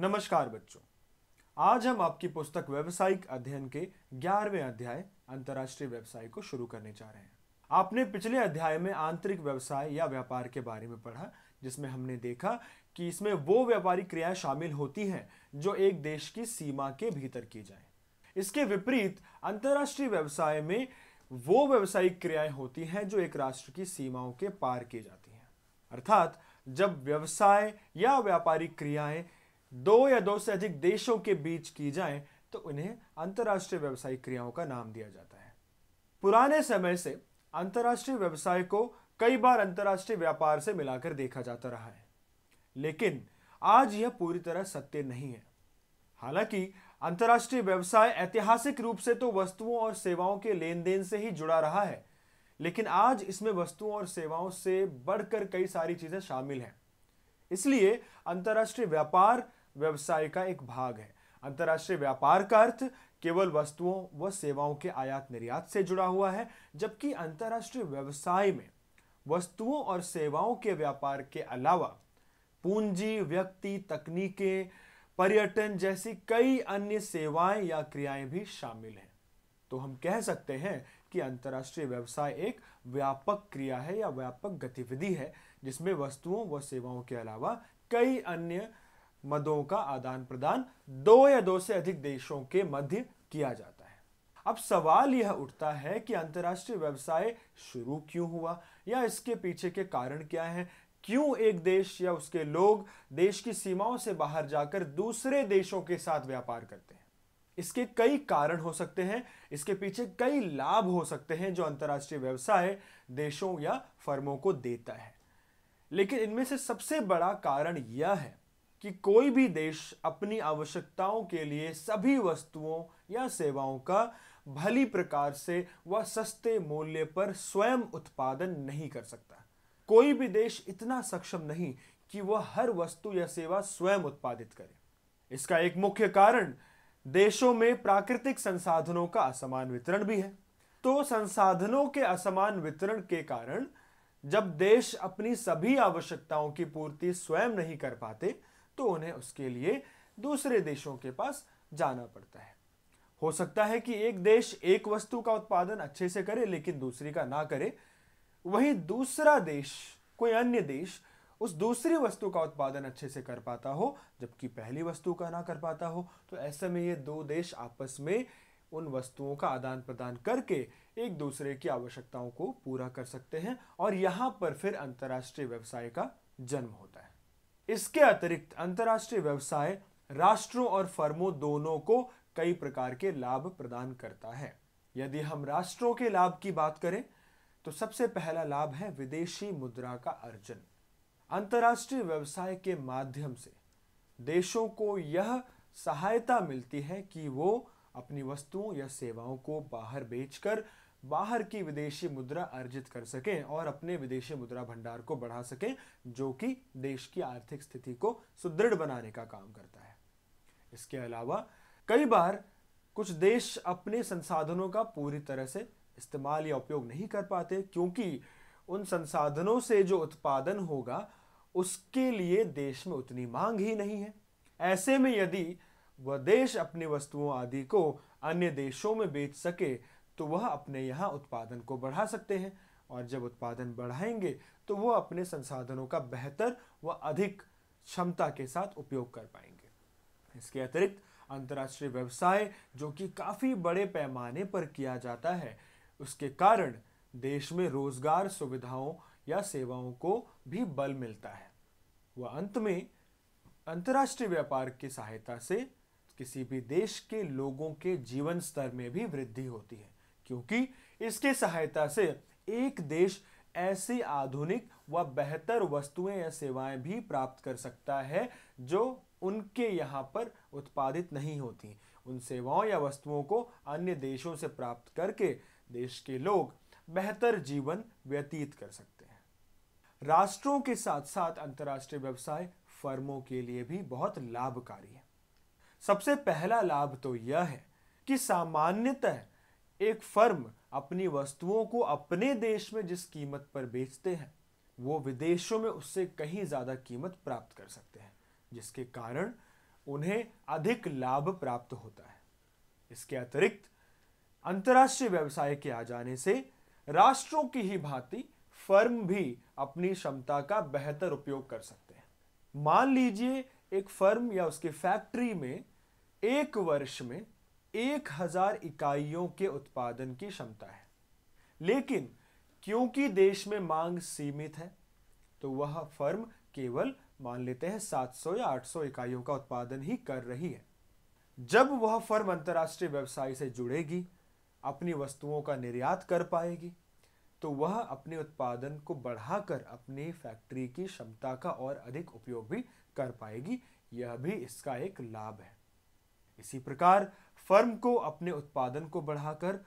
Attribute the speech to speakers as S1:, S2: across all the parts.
S1: नमस्कार बच्चों आज हम आपकी पुस्तक व्यवसायिक अध्ययन के ग्यारहवें अध्याय अंतर्राष्ट्रीय व्यवसाय को शुरू करने जा रहे हैं आपने पिछले अध्याय में आंतरिक व्यवसाय या व्यापार के बारे में पढ़ा जिसमें हमने देखा कि इसमें वो व्यापारिक क्रियाएं शामिल होती हैं जो एक देश की सीमा के भीतर की जाए इसके विपरीत अंतर्राष्ट्रीय व्यवसाय में वो व्यवसायिक क्रियाएं होती हैं जो एक राष्ट्र की सीमाओं के पार की जाती हैं अर्थात जब व्यवसाय या व्यापारिक क्रियाएं दो या दो से अधिक देशों के बीच की जाए तो उन्हें अंतर्राष्ट्रीय व्यवसाय क्रियाओं का नाम दिया जाता है पुराने समय से अंतर्राष्ट्रीय व्यवसाय को कई बार अंतर्राष्ट्रीय व्यापार से मिलाकर देखा जाता रहा है लेकिन आज यह पूरी तरह सत्य नहीं है हालांकि अंतर्राष्ट्रीय व्यवसाय ऐतिहासिक रूप से तो वस्तुओं और सेवाओं के लेन देन से ही जुड़ा रहा है लेकिन आज इसमें वस्तुओं और सेवाओं से बढ़कर कई सारी चीजें शामिल हैं इसलिए अंतर्राष्ट्रीय व्यापार व्यवसाय का एक भाग है अंतर्राष्ट्रीय व्यापार का अर्थ केवल वस्तुओं व सेवाओं के आयात निर्यात से जुड़ा हुआ है जबकि अंतर्राष्ट्रीय व्यवसाय में वस्तुओं और सेवाओं के व्यापार के अलावा पूंजी व्यक्ति तकनीकें पर्यटन जैसी कई अन्य सेवाएं या क्रियाएं भी शामिल हैं तो हम कह सकते हैं कि अंतर्राष्ट्रीय व्यवसाय एक व्यापक क्रिया है या व्यापक गतिविधि है जिसमें वस्तुओं व सेवाओं के अलावा कई अन्य मदों का आदान प्रदान दो या दो से अधिक देशों के मध्य किया जाता है अब सवाल यह उठता है कि अंतर्राष्ट्रीय व्यवसाय शुरू क्यों हुआ या इसके पीछे के कारण क्या है क्यों एक देश या उसके लोग देश की सीमाओं से बाहर जाकर दूसरे देशों के साथ व्यापार करते हैं इसके कई कारण हो सकते हैं इसके पीछे कई लाभ हो सकते हैं जो अंतर्राष्ट्रीय व्यवसाय देशों या फर्मों को देता है लेकिन इनमें से सबसे बड़ा कारण यह है कि कोई भी देश अपनी आवश्यकताओं के लिए सभी वस्तुओं या सेवाओं का भली प्रकार से व सस्ते मूल्य पर स्वयं उत्पादन नहीं कर सकता कोई भी देश इतना सक्षम नहीं कि वह हर वस्तु या सेवा स्वयं उत्पादित करे इसका एक मुख्य कारण देशों में प्राकृतिक संसाधनों का असमान वितरण भी है तो संसाधनों के असमान वितरण के कारण जब देश अपनी सभी आवश्यकताओं की पूर्ति स्वयं नहीं कर पाते तो उन्हें उसके लिए दूसरे देशों के पास जाना पड़ता है हो सकता है कि एक देश एक वस्तु का उत्पादन अच्छे से करे लेकिन दूसरी का ना करे वही दूसरा देश कोई अन्य देश उस दूसरी वस्तु का उत्पादन अच्छे से कर पाता हो जबकि पहली वस्तु का ना कर पाता हो तो ऐसे में ये दो देश आपस में उन वस्तुओं का आदान प्रदान करके एक दूसरे की आवश्यकताओं को पूरा कर सकते हैं और यहाँ पर फिर अंतर्राष्ट्रीय व्यवसाय का जन्म होता है इसके अतिरिक्त अंतर्राष्ट्रीय व्यवसाय राष्ट्रों और फर्मों दोनों को कई प्रकार के लाभ प्रदान करता है यदि हम राष्ट्रों के लाभ की बात करें तो सबसे पहला लाभ है विदेशी मुद्रा का अर्जन अंतर्राष्ट्रीय व्यवसाय के माध्यम से देशों को यह सहायता मिलती है कि वो अपनी वस्तुओं या सेवाओं को बाहर बेचकर कर बाहर की विदेशी मुद्रा अर्जित कर सकें और अपने विदेशी मुद्रा भंडार को बढ़ा सकें जो कि देश की आर्थिक स्थिति को सुदृढ़ बनाने का काम करता है इसके अलावा कई बार कुछ देश अपने संसाधनों का पूरी तरह से इस्तेमाल या उपयोग नहीं कर पाते क्योंकि उन संसाधनों से जो उत्पादन होगा उसके लिए देश में उतनी मांग ही नहीं है ऐसे में यदि वह देश अपनी वस्तुओं आदि को अन्य देशों में बेच सके तो वह अपने यहाँ उत्पादन को बढ़ा सकते हैं और जब उत्पादन बढ़ाएंगे तो वह अपने संसाधनों का बेहतर व अधिक क्षमता के साथ उपयोग कर पाएंगे इसके अतिरिक्त अंतर्राष्ट्रीय व्यवसाय जो कि काफ़ी बड़े पैमाने पर किया जाता है उसके कारण देश में रोजगार सुविधाओं या सेवाओं को भी बल मिलता है वह अंत में अंतर्राष्ट्रीय व्यापार की सहायता से किसी भी देश के लोगों के जीवन स्तर में भी वृद्धि होती है क्योंकि इसके सहायता से एक देश ऐसी आधुनिक व बेहतर वस्तुएं या सेवाएं भी प्राप्त कर सकता है जो उनके यहाँ पर उत्पादित नहीं होती उन सेवाओं या वस्तुओं को अन्य देशों से प्राप्त करके देश के लोग बेहतर जीवन व्यतीत कर सकते हैं राष्ट्रों के साथ साथ अंतर्राष्ट्रीय व्यवसाय फर्मों के लिए भी बहुत लाभकारी है सबसे पहला लाभ तो यह है कि सामान्यतः एक फर्म अपनी वस्तुओं को अपने देश में जिस कीमत पर बेचते हैं वो विदेशों में उससे कहीं ज़्यादा कीमत प्राप्त कर सकते हैं जिसके कारण उन्हें अधिक लाभ प्राप्त होता है इसके अतिरिक्त अंतर्राष्ट्रीय व्यवसाय के आ जाने से राष्ट्रों की ही भांति फर्म भी अपनी क्षमता का बेहतर उपयोग कर सकते हैं मान लीजिए एक फर्म या उसकी फैक्ट्री में एक वर्ष में एक हजार इकाइयों के उत्पादन की क्षमता है लेकिन क्योंकि देश में मांग सीमित है तो वह फर्म केवल मान लेते हैं 700 या 800 इकाइयों का उत्पादन ही कर रही है जब वह फर्म अंतर्राष्ट्रीय व्यवसाय से जुड़ेगी अपनी वस्तुओं का निर्यात कर पाएगी तो वह अपने उत्पादन को बढ़ाकर अपनी फैक्ट्री की क्षमता का और अधिक उपयोग भी कर पाएगी यह भी इसका एक लाभ है इसी प्रकार फर्म को अपने उत्पादन को बढ़ाकर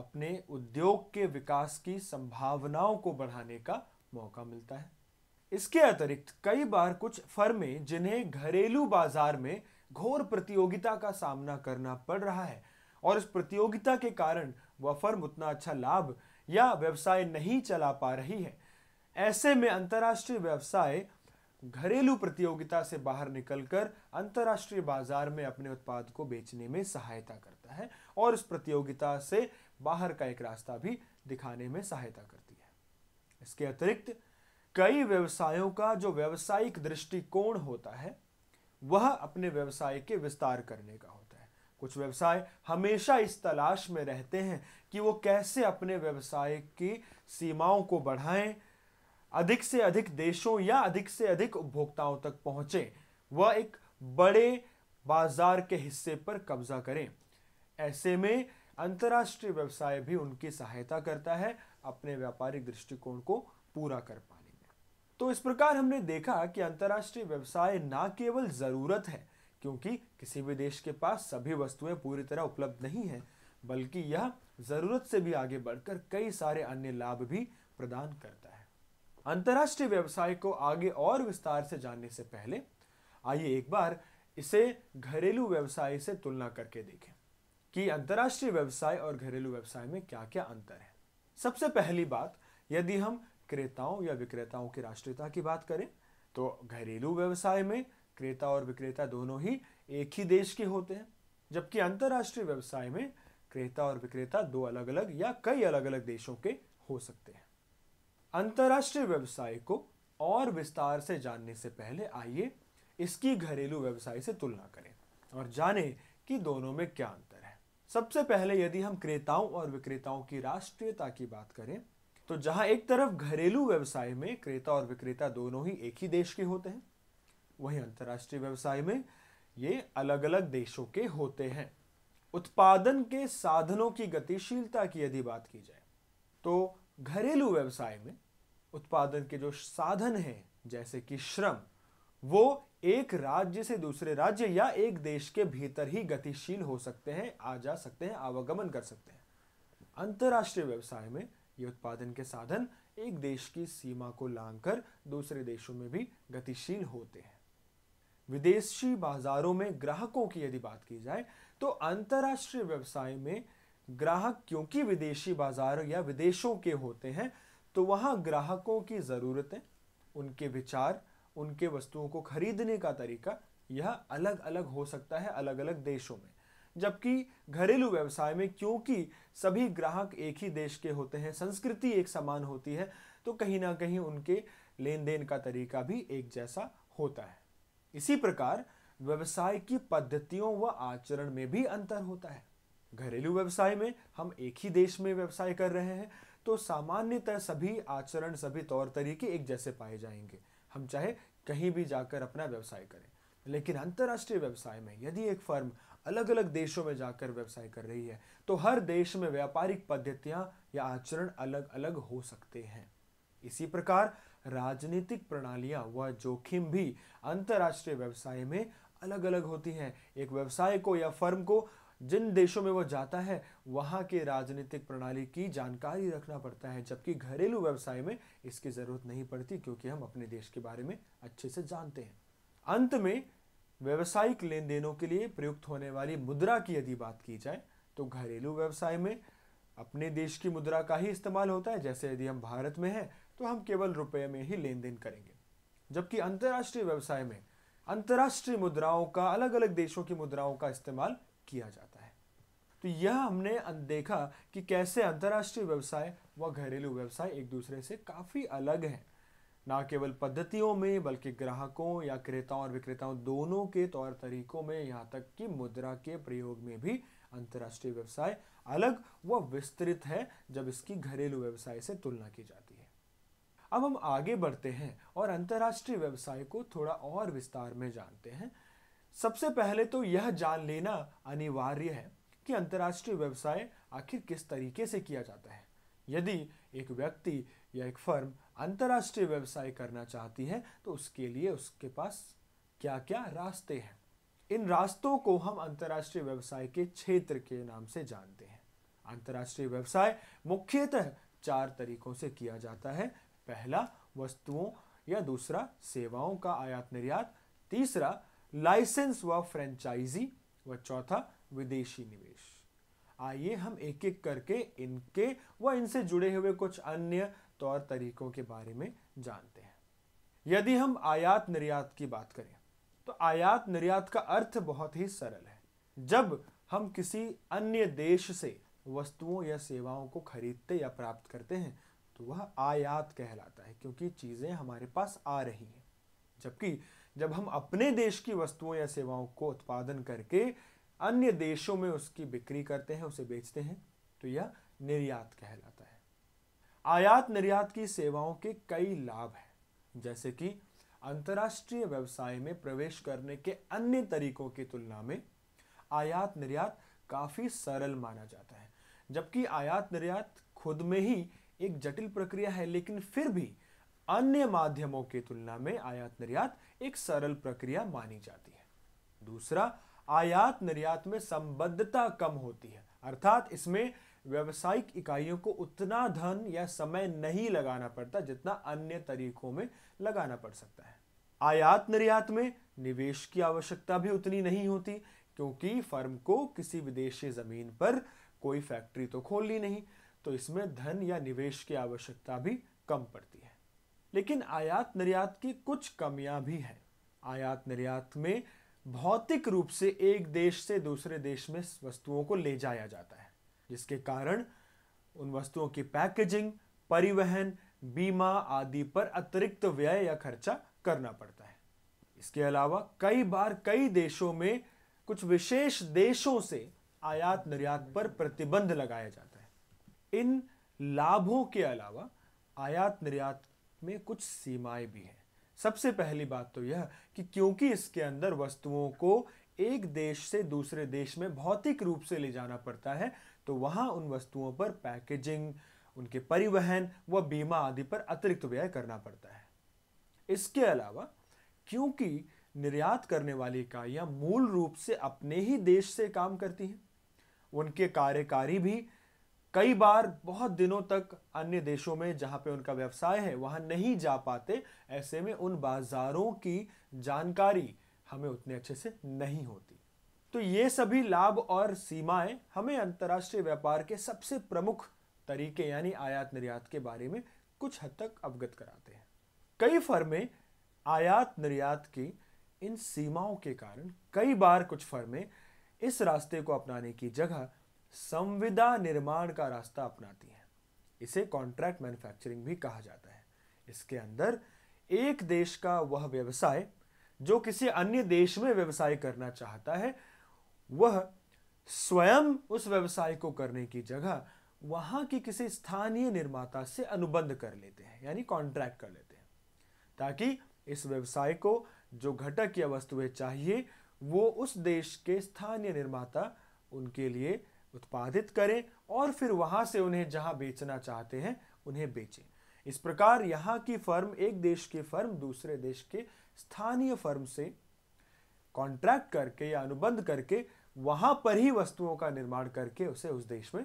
S1: अपने उद्योग के विकास की संभावनाओं को बढ़ाने का मौका मिलता है इसके अतिरिक्त कई बार कुछ फर्में जिन्हें घरेलू बाजार में घोर प्रतियोगिता का सामना करना पड़ रहा है और इस प्रतियोगिता के कारण वह फर्म उतना अच्छा लाभ या व्यवसाय नहीं चला पा रही है ऐसे में अंतर्राष्ट्रीय व्यवसाय घरेलू प्रतियोगिता से बाहर निकलकर अंतर्राष्ट्रीय बाजार में अपने उत्पाद को बेचने में सहायता करता है और इस प्रतियोगिता से बाहर का एक रास्ता भी दिखाने में सहायता करती है इसके अतिरिक्त कई व्यवसायों का जो व्यवसायिक दृष्टिकोण होता है वह अपने व्यवसाय के विस्तार करने का होता है कुछ व्यवसाय हमेशा इस तलाश में रहते हैं कि वो कैसे अपने व्यवसाय की सीमाओं को बढ़ाएं अधिक से अधिक देशों या अधिक से अधिक उपभोक्ताओं तक पहुंचे व एक बड़े बाजार के हिस्से पर कब्जा करें ऐसे में अंतर्राष्ट्रीय व्यवसाय भी उनकी सहायता करता है अपने व्यापारिक दृष्टिकोण को पूरा कर पाने में तो इस प्रकार हमने देखा कि अंतर्राष्ट्रीय व्यवसाय ना केवल ज़रूरत है क्योंकि किसी भी देश के पास सभी वस्तुएं पूरी तरह उपलब्ध नहीं है बल्कि यह ज़रूरत से भी आगे बढ़कर कई सारे अन्य लाभ भी प्रदान करता है अंतर्राष्ट्रीय व्यवसाय को आगे और विस्तार से जानने से पहले आइए एक बार इसे घरेलू व्यवसाय से तुलना करके देखें कि अंतर्राष्ट्रीय व्यवसाय और घरेलू व्यवसाय में क्या क्या अंतर है सबसे पहली बात यदि हम क्रेताओं या विक्रेताओं की राष्ट्रीयता की बात करें तो घरेलू व्यवसाय में क्रेता और विक्रेता दोनों ही एक ही देश के होते हैं जबकि अंतर्राष्ट्रीय व्यवसाय में क्रेता और विक्रेता दो अलग अलग या कई अलग अलग देशों के हो सकते हैं अंतर्राष्ट्रीय व्यवसाय को और विस्तार से जानने से पहले आइए इसकी घरेलू व्यवसाय से तुलना करें और जानें कि दोनों में क्या अंतर है सबसे पहले यदि हम क्रेताओं और विक्रेताओं की राष्ट्रीयता की बात करें तो जहां एक तरफ घरेलू व्यवसाय में क्रेता और विक्रेता दोनों ही एक ही देश के होते हैं वहीं अंतर्राष्ट्रीय व्यवसाय में ये अलग अलग देशों के होते हैं उत्पादन के साधनों की गतिशीलता की यदि बात की जाए तो घरेलू व्यवसाय में उत्पादन के जो साधन हैं जैसे कि श्रम वो एक राज्य से दूसरे राज्य या एक देश के भीतर ही गतिशील हो सकते हैं आ जा सकते हैं आवागमन कर सकते हैं अंतर्राष्ट्रीय व्यवसाय में ये उत्पादन के साधन एक देश की सीमा को लांघकर दूसरे देशों में भी गतिशील होते हैं विदेशी बाजारों में ग्राहकों की यदि बात की जाए तो अंतर्राष्ट्रीय व्यवसाय में ग्राहक क्योंकि विदेशी बाजार या विदेशों के होते हैं तो वहाँ ग्राहकों की ज़रूरतें उनके विचार उनके वस्तुओं को खरीदने का तरीका यह अलग अलग हो सकता है अलग अलग देशों में जबकि घरेलू व्यवसाय में क्योंकि सभी ग्राहक एक ही देश के होते हैं संस्कृति एक समान होती है तो कहीं ना कहीं उनके लेन देन का तरीका भी एक जैसा होता है इसी प्रकार व्यवसाय की पद्धतियों व आचरण में भी अंतर होता है घरेलू व्यवसाय में हम एक ही देश में व्यवसाय कर रहे हैं तो सामान्यतः सभी आचरण सभी तौर तरीके एक जैसे पाए जाएंगे हम चाहे कहीं भी जाकर अपना व्यवसाय करें लेकिन अंतर्राष्ट्रीय व्यवसाय में यदि एक फर्म अलग अलग देशों में जाकर व्यवसाय कर रही है तो हर देश में व्यापारिक पद्धतियां या आचरण अलग अलग हो सकते हैं इसी प्रकार राजनीतिक प्रणालियां व जोखिम भी अंतर्राष्ट्रीय व्यवसाय में अलग अलग होती हैं एक व्यवसाय को या फर्म को जिन देशों में वह जाता है वहाँ के राजनीतिक प्रणाली की जानकारी रखना पड़ता है जबकि घरेलू व्यवसाय में इसकी ज़रूरत नहीं पड़ती क्योंकि हम अपने देश के बारे में अच्छे से जानते हैं अंत में व्यवसायिक लेन देनों के लिए प्रयुक्त होने वाली मुद्रा की यदि बात की जाए तो घरेलू व्यवसाय में अपने देश की मुद्रा का ही इस्तेमाल होता है जैसे यदि हम भारत में हैं तो हम केवल रुपये में ही लेन देन करेंगे जबकि अंतर्राष्ट्रीय व्यवसाय में अंतर्राष्ट्रीय मुद्राओं का अलग अलग देशों की मुद्राओं का इस्तेमाल किया जाता है तो यह हमने देखा कि कैसे अंतर्राष्ट्रीय व्यवसाय व घरेलू व्यवसाय एक दूसरे से काफ़ी अलग हैं ना केवल पद्धतियों में बल्कि ग्राहकों या क्रेताओं और विक्रेताओं दोनों के तौर तरीकों में यहाँ तक कि मुद्रा के प्रयोग में भी अंतर्राष्ट्रीय व्यवसाय अलग व विस्तृत है जब इसकी घरेलू व्यवसाय से तुलना की जाती है अब हम आगे बढ़ते हैं और अंतर्राष्ट्रीय व्यवसाय को थोड़ा और विस्तार में जानते हैं सबसे पहले तो यह जान लेना अनिवार्य है कि अंतर्राष्ट्रीय व्यवसाय आखिर किस तरीके से किया जाता है यदि एक व्यक्ति या एक फर्म अंतर्राष्ट्रीय व्यवसाय करना चाहती है तो उसके लिए उसके पास क्या क्या रास्ते हैं इन रास्तों को हम अंतर्राष्ट्रीय व्यवसाय के क्षेत्र के नाम से जानते हैं अंतर्राष्ट्रीय व्यवसाय मुख्यतः चार तरीकों से किया जाता है पहला वस्तुओं या दूसरा सेवाओं का आयात निर्यात तीसरा लाइसेंस व फ्रेंचाइजी व चौथा विदेशी निवेश आइए हम एक एक करके इनके व इनसे जुड़े हुए कुछ अन्य तौर तरीकों के बारे में जानते हैं यदि हम आयात निर्यात की बात करें तो आयात निर्यात का अर्थ बहुत ही सरल है जब हम किसी अन्य देश से वस्तुओं या सेवाओं को खरीदते या प्राप्त करते हैं तो वह आयात कहलाता है क्योंकि चीज़ें हमारे पास आ रही हैं जबकि जब हम अपने देश की वस्तुओं या सेवाओं को उत्पादन करके अन्य देशों में उसकी बिक्री करते हैं उसे बेचते हैं तो यह निर्यात कहलाता है आयात निर्यात की सेवाओं के कई लाभ हैं जैसे कि अंतर्राष्ट्रीय व्यवसाय में प्रवेश करने के अन्य तरीकों की तुलना में आयात निर्यात काफी सरल माना जाता है जबकि आयात निर्यात खुद में ही एक जटिल प्रक्रिया है लेकिन फिर भी अन्य माध्यमों की तुलना में आयात निर्यात एक सरल प्रक्रिया मानी जाती है दूसरा आयात निर्यात में संबद्धता कम होती है अर्थात इसमें व्यावसायिक इकाइयों को उतना धन या समय नहीं लगाना पड़ता जितना अन्य तरीकों में लगाना पड़ सकता है आयात निर्यात में निवेश की आवश्यकता भी उतनी नहीं होती क्योंकि फर्म को किसी विदेशी जमीन पर कोई फैक्ट्री तो खोलनी नहीं तो इसमें धन या निवेश की आवश्यकता भी कम पड़ती है लेकिन आयात निर्यात की कुछ कमियां भी हैं आयात निर्यात में भौतिक रूप से एक देश से दूसरे देश में वस्तुओं को ले जाया जाता है जिसके कारण उन वस्तुओं की पैकेजिंग परिवहन बीमा आदि पर अतिरिक्त व्यय या खर्चा करना पड़ता है इसके अलावा कई बार कई देशों में कुछ विशेष देशों से आयात निर्यात पर प्रतिबंध लगाया जाता है इन लाभों के अलावा आयात निर्यात में कुछ सीमाएं भी हैं सबसे पहली बात तो यह कि क्योंकि इसके अंदर वस्तुओं को एक देश से दूसरे देश में भौतिक रूप से ले जाना पड़ता है तो वहाँ उन वस्तुओं पर पैकेजिंग उनके परिवहन व बीमा आदि पर अतिरिक्त व्यय करना पड़ता है इसके अलावा क्योंकि निर्यात करने वाली इकाइयाँ मूल रूप से अपने ही देश से काम करती हैं उनके कार्यकारी भी कई बार बहुत दिनों तक अन्य देशों में जहाँ पे उनका व्यवसाय है वहाँ नहीं जा पाते ऐसे में उन बाज़ारों की जानकारी हमें उतने अच्छे से नहीं होती तो ये सभी लाभ और सीमाएं हमें अंतर्राष्ट्रीय व्यापार के सबसे प्रमुख तरीके यानी आयात निर्यात के बारे में कुछ हद तक अवगत कराते हैं कई फर्में आयात निर्यात की इन सीमाओं के कारण कई बार कुछ फर्में इस रास्ते को अपनाने की जगह संविदा निर्माण का रास्ता अपनाती है इसे कॉन्ट्रैक्ट मैन्युफैक्चरिंग भी कहा जाता है इसके अंदर एक देश का वह व्यवसाय जो किसी अन्य देश में व्यवसाय करना चाहता है वह स्वयं उस व्यवसाय को करने की जगह वहां की किसी स्थानीय निर्माता से अनुबंध कर लेते हैं यानी कॉन्ट्रैक्ट कर लेते हैं ताकि इस व्यवसाय को जो घटक या वस्तुएं चाहिए वो उस देश के स्थानीय निर्माता उनके लिए उत्पादित करें और फिर वहां से उन्हें जहां बेचना चाहते हैं उन्हें बेचें इस प्रकार यहाँ की फर्म एक देश की फर्म दूसरे देश के स्थानीय फर्म से कॉन्ट्रैक्ट करके या अनुबंध करके वहां पर ही वस्तुओं का निर्माण करके उसे उस देश में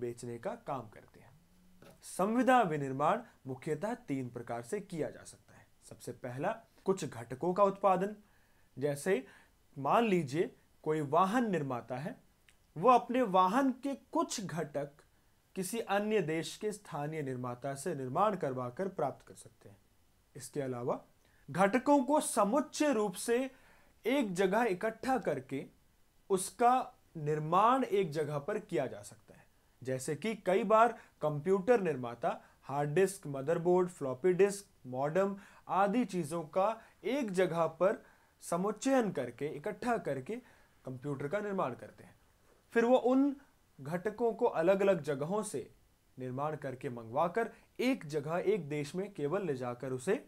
S1: बेचने का काम करते हैं संविदा विनिर्माण मुख्यतः तीन प्रकार से किया जा सकता है सबसे पहला कुछ घटकों का उत्पादन जैसे मान लीजिए कोई वाहन निर्माता है वो अपने वाहन के कुछ घटक किसी अन्य देश के स्थानीय निर्माता से निर्माण करवाकर प्राप्त कर सकते हैं इसके अलावा घटकों को समुच्चय रूप से एक जगह इकट्ठा करके उसका निर्माण एक जगह पर किया जा सकता है जैसे कि कई बार कंप्यूटर निर्माता hard disk motherboard floppy disk modem आदि चीज़ों का एक जगह पर समुच्चयन करके इकट्ठा करके कंप्यूटर का निर्माण करते हैं फिर वो उन घटकों को अलग अलग जगहों से निर्माण करके मंगवाकर एक जगह एक देश में केवल ले जाकर उसे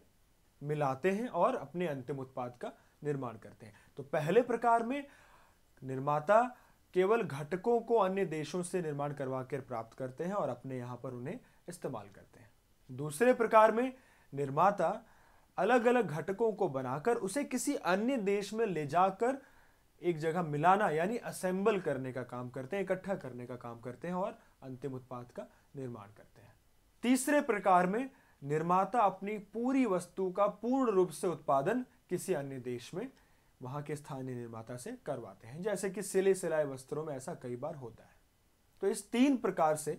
S1: मिलाते हैं और अपने अंतिम उत्पाद का निर्माण करते हैं तो पहले प्रकार में निर्माता केवल घटकों को अन्य देशों से निर्माण करवा कर प्राप्त करते हैं और अपने यहाँ पर उन्हें इस्तेमाल करते हैं दूसरे प्रकार में निर्माता अलग अलग घटकों को बनाकर उसे किसी अन्य देश में ले जाकर एक जगह मिलाना यानी असेंबल करने का काम करते हैं इकट्ठा करने का काम करते हैं और अंतिम उत्पाद का निर्माण करते हैं तीसरे प्रकार में निर्माता अपनी पूरी वस्तु का पूर्ण रूप से उत्पादन किसी अन्य देश में वहां के स्थानीय निर्माता से करवाते हैं जैसे कि सिले सिलाए वस्त्रों में ऐसा कई बार होता है तो इस तीन प्रकार से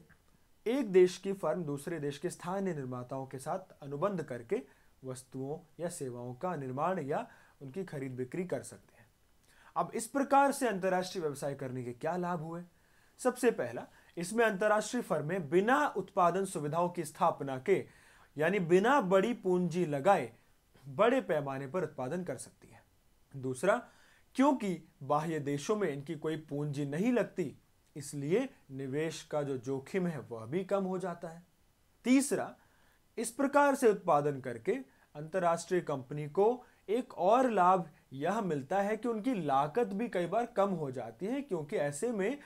S1: एक देश की फर्म दूसरे देश के स्थानीय निर्माताओं के साथ अनुबंध करके वस्तुओं या सेवाओं का निर्माण या उनकी खरीद बिक्री कर सकते हैं अब इस प्रकार से अंतर्राष्ट्रीय व्यवसाय करने के क्या लाभ हुए सबसे पहला इसमें अंतर्राष्ट्रीय फर्में बिना उत्पादन सुविधाओं की स्थापना के यानी बिना बड़ी पूंजी लगाए बड़े पैमाने पर उत्पादन कर सकती है दूसरा क्योंकि बाह्य देशों में इनकी कोई पूंजी नहीं लगती इसलिए निवेश का जो जोखिम है वह भी कम हो जाता है तीसरा इस प्रकार से उत्पादन करके अंतर्राष्ट्रीय कंपनी को एक और लाभ यह मिलता है कि उनकी लागत भी कई बार कम हो जाती है क्योंकि ऐसे में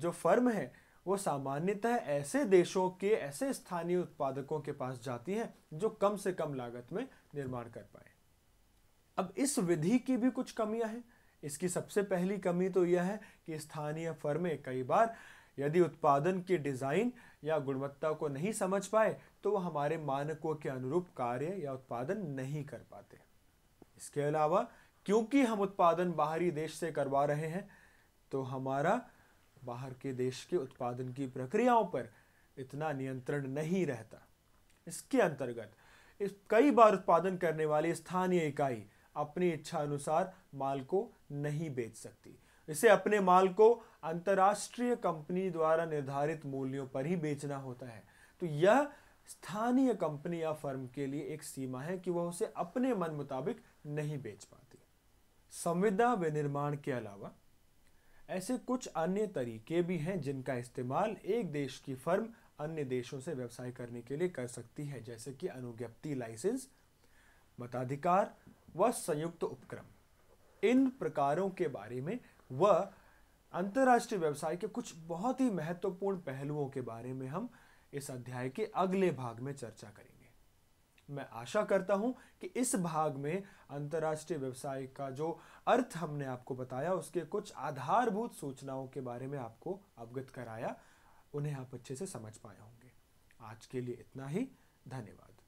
S1: जो फर्म है वो सामान्यतः ऐसे देशों के ऐसे स्थानीय उत्पादकों के पास जाती है जो कम से कम लागत में निर्माण कर पाए अब इस विधि की भी कुछ कमियां हैं इसकी सबसे पहली कमी तो यह है कि स्थानीय फर्में कई बार यदि उत्पादन के डिज़ाइन या गुणवत्ता को नहीं समझ पाए तो वह हमारे मानकों के अनुरूप कार्य या उत्पादन नहीं कर पाते इसके अलावा क्योंकि हम उत्पादन बाहरी देश से करवा रहे हैं तो हमारा बाहर के देश के उत्पादन की प्रक्रियाओं पर इतना नियंत्रण नहीं रहता इसके अंतर्गत इस कई बार उत्पादन करने वाली स्थानीय इकाई अपनी इच्छा अनुसार माल को नहीं बेच सकती इसे अपने माल को अंतर्राष्ट्रीय कंपनी द्वारा निर्धारित मूल्यों पर ही बेचना होता है तो यह स्थानीय कंपनी या फर्म के लिए एक सीमा है कि वह उसे अपने मन मुताबिक नहीं बेच पाती संविदा विनिर्माण के अलावा ऐसे कुछ अन्य तरीके भी हैं जिनका इस्तेमाल एक देश की फर्म अन्य देशों से व्यवसाय करने के लिए कर सकती है जैसे कि अनुज्ञप्ति लाइसेंस मताधिकार व संयुक्त उपक्रम इन प्रकारों के बारे में व अंतर्राष्ट्रीय व्यवसाय के कुछ बहुत ही महत्वपूर्ण पहलुओं के बारे में हम इस अध्याय के अगले भाग में चर्चा करेंगे मैं आशा करता हूं कि इस भाग में अंतर्राष्ट्रीय व्यवसाय का जो अर्थ हमने आपको बताया उसके कुछ आधारभूत सूचनाओं के बारे में आपको अवगत कराया उन्हें आप अच्छे से समझ पाए होंगे आज के लिए इतना ही धन्यवाद